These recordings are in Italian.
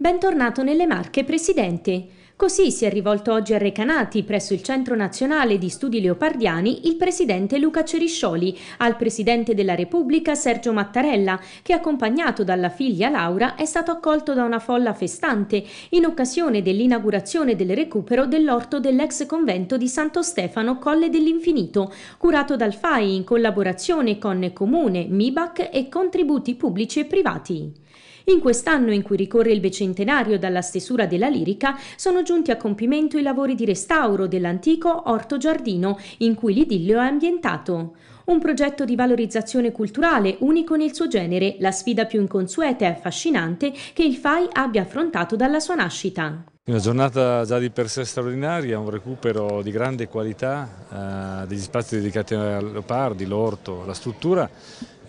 Bentornato nelle Marche, Presidente. Così si è rivolto oggi a Recanati, presso il Centro Nazionale di Studi Leopardiani, il presidente Luca Ceriscioli, al presidente della Repubblica Sergio Mattarella, che accompagnato dalla figlia Laura è stato accolto da una folla festante in occasione dell'inaugurazione del recupero dell'orto dell'ex convento di Santo Stefano Colle dell'Infinito, curato dal FAI in collaborazione con Comune, MIBAC e contributi pubblici e privati. In quest'anno in cui ricorre il bicentenario dalla stesura della lirica, sono giunti a compimento i lavori di restauro dell'antico Orto Giardino in cui l'idillio è ambientato un progetto di valorizzazione culturale unico nel suo genere, la sfida più inconsueta e affascinante che il FAI abbia affrontato dalla sua nascita. Una giornata già di per sé straordinaria, un recupero di grande qualità eh, degli spazi dedicati a Leopardi, l'orto, la struttura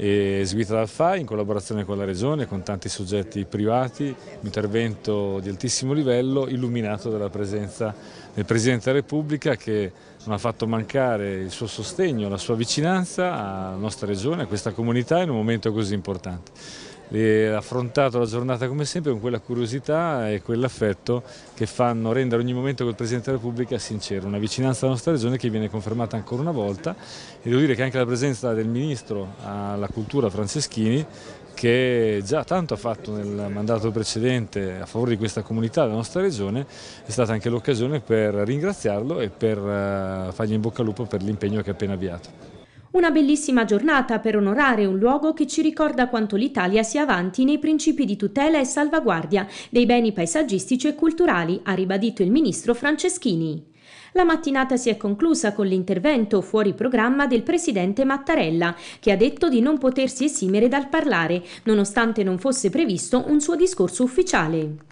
eseguita dal FAI in collaborazione con la Regione, con tanti soggetti privati, un intervento di altissimo livello illuminato dalla presenza del Presidente della Repubblica che non ha fatto mancare il suo sostegno, la sua vicinanza alla nostra Regione, a questa comunità in un momento così importante ha affrontato la giornata come sempre con quella curiosità e quell'affetto che fanno rendere ogni momento col Presidente della Repubblica sincero, una vicinanza alla nostra regione che viene confermata ancora una volta e devo dire che anche la presenza del Ministro alla Cultura Franceschini che già tanto ha fatto nel mandato precedente a favore di questa comunità della nostra regione, è stata anche l'occasione per ringraziarlo e per eh, fargli in bocca al lupo per l'impegno che ha appena avviato. Una bellissima giornata per onorare un luogo che ci ricorda quanto l'Italia sia avanti nei principi di tutela e salvaguardia dei beni paesaggistici e culturali, ha ribadito il ministro Franceschini. La mattinata si è conclusa con l'intervento fuori programma del presidente Mattarella, che ha detto di non potersi esimere dal parlare, nonostante non fosse previsto un suo discorso ufficiale.